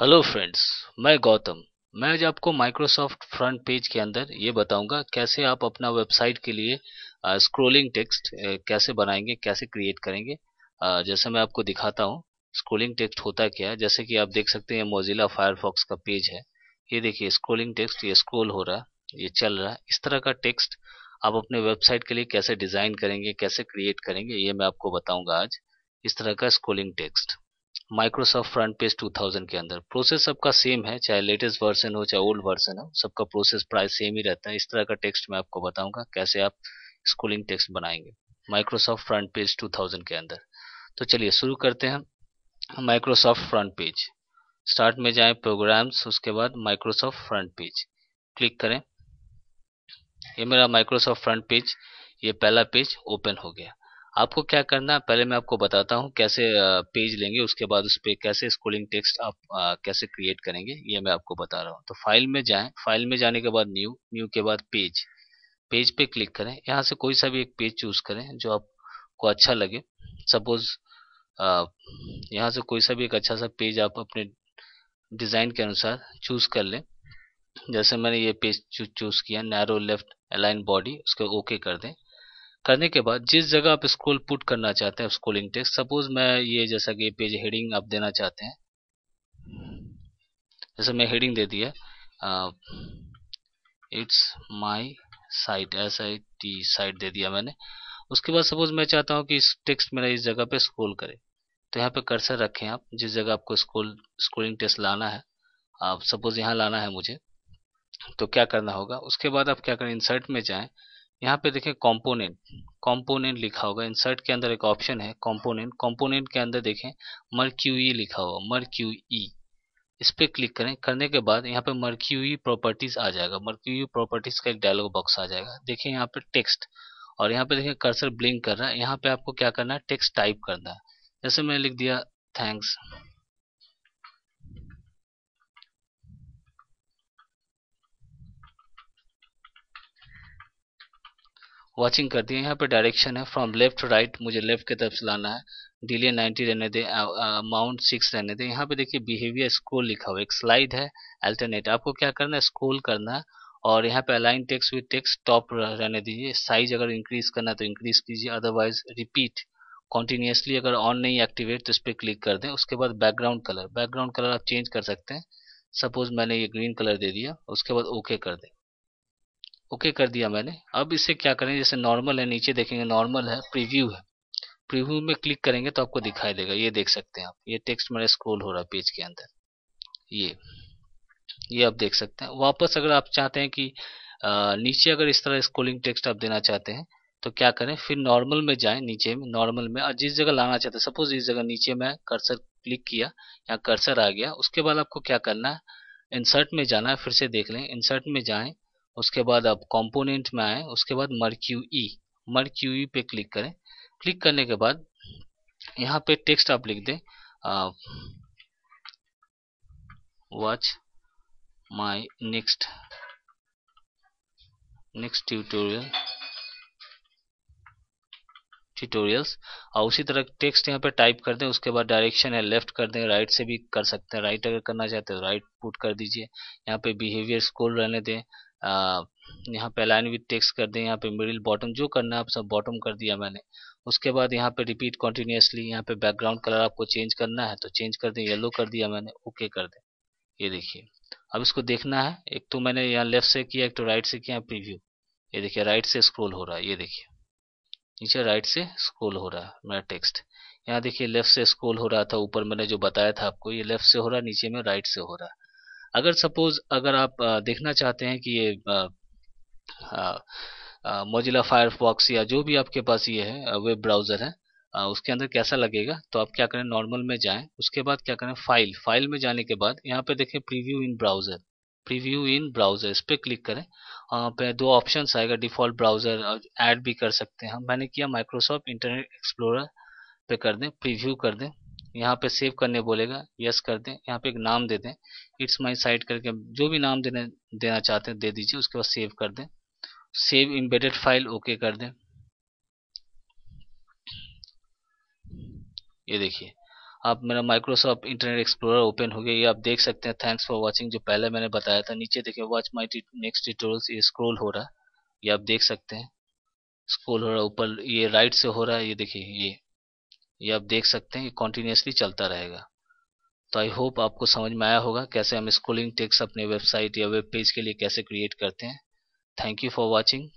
Hello friends मैं गौतम मैं आज आपको माइक्रोसॉफ्ट फ्रंट पेज के अंदर ये बताऊंगा कैसे आप अपना वेबसाइट के लिए स्क्रोलिंग टेक्स्ट कैसे बनाएंगे कैसे क्रिएट करेंगे आ, जैसे मैं आपको दिखाता हूँ स्क्रोलिंग टेक्स्ट होता क्या है जैसे कि आप देख सकते हैं मोजिला फायरफॉक्स का पेज है ये देखिए स्क्रोलिंग टेक्स्ट ये स्क्रोल हो रहा है ये चल रहा है इस तरह का टेक्स्ट आप अपने वेबसाइट के लिए कैसे डिज़ाइन करेंगे कैसे क्रिएट करेंगे ये मैं आपको बताऊँगा आज इस तरह का scrolling text Microsoft FrontPage 2000 के अंदर प्रोसेस सबका सेम है चाहे लेटेस्ट वर्जन हो चाहे ओल्ड वर्जन हो सबका प्रोसेस प्राइस सेम ही रहता है इस तरह का टेक्स्ट मैं आपको बताऊंगा कैसे आप स्कूलिंग टेक्स्ट बनाएंगे माइक्रोसॉफ्ट फ्रंट पेज 2000 के अंदर तो चलिए शुरू करते हैं माइक्रोसॉफ्ट फ्रंट पेज स्टार्ट में जाए प्रोग्राम्स उसके बाद माइक्रोसॉफ्ट फ्रंट पेज क्लिक करें ये मेरा माइक्रोसॉफ्ट फ्रंट पेज ये पहला पेज ओपन हो गया आपको क्या करना है पहले मैं आपको बताता हूँ कैसे पेज लेंगे उसके बाद उस पर कैसे स्कूलिंग टेक्स्ट आप कैसे क्रिएट करेंगे ये मैं आपको बता रहा हूँ तो फाइल में जाएं फाइल में जाने के बाद न्यू न्यू के बाद पेज पेज पे क्लिक करें यहाँ से कोई सा भी एक पेज चूज करें जो आपको अच्छा लगे सपोज यहाँ से कोई सा भी एक अच्छा सा पेज आप अपने डिज़ाइन के अनुसार चूज कर लें जैसे मैंने ये पेज चूज किया नैरो लेफ्ट अलाइन बॉडी उसके ओके कर दें करने के बाद जिस जगह आप स्क्रोल पुट करना चाहते हैं स्क्रॉलिंग टेक्स्ट सपोज मैं ये जैसा कि पेज हेडिंग आप देना चाहते हैं जैसे मैं हेडिंग दे दिया it's my site S I T site दे दिया मैंने उसके बाद सपोज मैं चाहता हूँ कि इस टेक्स्ट मेरा इस जगह पे स्क्रोल करे तो यहाँ पे कर्सर रखें आप जिस जगह आपको स्क्रॉल स्क्रोलिंग टेस्ट लाना है आप सपोज यहाँ लाना है मुझे तो क्या करना होगा उसके बाद आप क्या करें इंसर्ट में जाएं यहाँ पे देखें कंपोनेंट कंपोनेंट लिखा होगा इंसर्ट के अंदर एक ऑप्शन है कंपोनेंट कंपोनेंट के अंदर देखें मरक्यू e लिखा होगा मरक्यू e। इस पर क्लिक करें करने के बाद यहाँ पे मरक्यू प्रॉपर्टीज e आ जाएगा मर्क्यूई प्रॉपर्टीज का एक डायलॉग बॉक्स आ जाएगा देखें यहाँ पे टेक्स्ट और यहाँ पे देखें कर्सर ब्लिंक कर रहा है यहाँ पे आपको क्या करना है टेक्स्ट टाइप करना है जैसे मैंने लिख दिया थैंक्स वॉचिंग करती है यहाँ पे डायरेक्शन है फ्रॉम लेफ्ट टू राइट मुझे लेफ्ट की तरफ से लाना है डिले 90 रहने दें अमाउंट सिक्स रहने दें यहाँ पे देखिए बिहेवियर स्कूल लिखा हुआ एक स्लाइड है अल्टरनेट आपको क्या करना है स्कूल करना है और यहाँ पे align text with text top रहने दीजिए साइज अगर इंक्रीज करना है तो इंक्रीज कीजिए अदरवाइज रिपीट कॉन्टीन्यूसली अगर ऑन नहीं एक्टिवेट तो इस पर क्लिक कर दें उसके बाद बैकग्राउंड कलर बैकग्राउंड कलर आप चेंज कर सकते हैं सपोज मैंने ये ग्रीन कलर दे दिया उसके बाद ओके कर दें ओके कर दिया मैंने अब इसे क्या करें जैसे नॉर्मल है नीचे देखेंगे नॉर्मल है प्रीव्यू है प्रीव्यू में क्लिक करेंगे तो आपको दिखाई देगा ये देख सकते हैं आप ये टेक्स्ट मेरा स्क्रोल हो रहा है पेज के अंदर ये ये आप देख सकते हैं वापस अगर आप चाहते हैं कि नीचे अगर इस तरह स्क्रोलिंग टेक्स्ट आप देना चाहते हैं तो क्या करें फिर नॉर्मल में जाएं नीचे में नॉर्मल में और जिस जगह लाना चाहते हैं सपोज इस जगह नीचे में कर्सर क्लिक किया या कर्सर आ गया उसके बाद आपको क्या करना है इंसर्ट में जाना है फिर से देख लें इंसर्ट में जाएं उसके बाद आप कंपोनेंट में आए उसके बाद मर्क्यू ई मर्क्यू ई पे क्लिक करें क्लिक करने के बाद यहाँ पे टेक्स्ट आप लिख दें watch my next next tutorial tutorials और उसी तरह टेक्स्ट यहाँ पे टाइप कर दें उसके बाद डायरेक्शन है लेफ्ट कर दें राइट से भी कर सकते हैं राइट अगर करना चाहते हैं तो राइट पुट कर दीजिए यहाँ पे बिहेवियर स्कोर रहने दें यहाँ पे अलाइन विथ टेक्स कर दें यहाँ पे मिडिल बॉटम जो करना है आप सब बॉटम कर दिया मैंने उसके बाद यहाँ पे रिपीट कॉन्टीन्यूसली यहाँ पे बैकग्राउंड कलर आपको चेंज करना है तो चेंज कर दें येलो कर दिया मैंने ओके कर दें ये देखिए अब इसको देखना है एक तो मैंने यहाँ लेफ्ट से किया एक तो राइट से किया प्रीव्यू ये देखिए राइट से स्क्रोल हो रहा है ये देखिए नीचे राइट से स्क्रोल हो रहा है मेरा टेक्स्ट यहाँ देखिए लेफ्ट से स्क्रोल हो रहा था ऊपर मैंने जो बताया था आपको ये लेफ्ट से हो रहा है नीचे में राइट से हो रहा है अगर सपोज अगर आप देखना चाहते हैं कि ये मोजिला फायरफॉक्स या जो भी आपके पास ये है वेब ब्राउज़र है आ, उसके अंदर कैसा लगेगा तो आप क्या करें नॉर्मल में जाएं उसके बाद क्या करें फाइल फाइल में जाने के बाद यहाँ पे देखें preview in browser preview in browser इस पर क्लिक करें वहाँ पे दो ऑप्शन आएगा डिफ़ॉल्ट ब्राउज़र और ऐड भी कर सकते हैं मैंने किया माइक्रोसॉफ्ट इंटरनेट एक्सप्लोरर पे कर दें प्रीव्यू कर दें यहाँ पे सेव करने बोलेगा यस कर दें यहाँ पे एक नाम दे दें इट्स माई साइट करके जो भी नाम देने देना चाहते हैं दे दीजिए उसके बाद सेव कर दें सेव इम्बेडेड फाइल ओके कर दें ये देखिए आप मेरा माइक्रोसॉफ्ट इंटरनेट एक्सप्लोरर ओपन हो गया ये आप देख सकते हैं थैंक्स फॉर वाचिंग जो पहले मैंने बताया था नीचे देखिए वॉच माई नेक्स्ट ट्यूटोरियल्स ये स्क्रोल हो रहा है ये आप देख सकते हैं स्क्रोल हो रहा है ऊपर ये राइट से हो रहा है ये देखिए ये ये आप देख सकते हैं कॉन्टीन्यूसली चलता रहेगा तो आई होप आपको समझ में आया होगा कैसे हम स्कूलिंग टेक्स अपने वेबसाइट या वेब पेज के लिए कैसे क्रिएट करते हैं थैंक यू फॉर वॉचिंग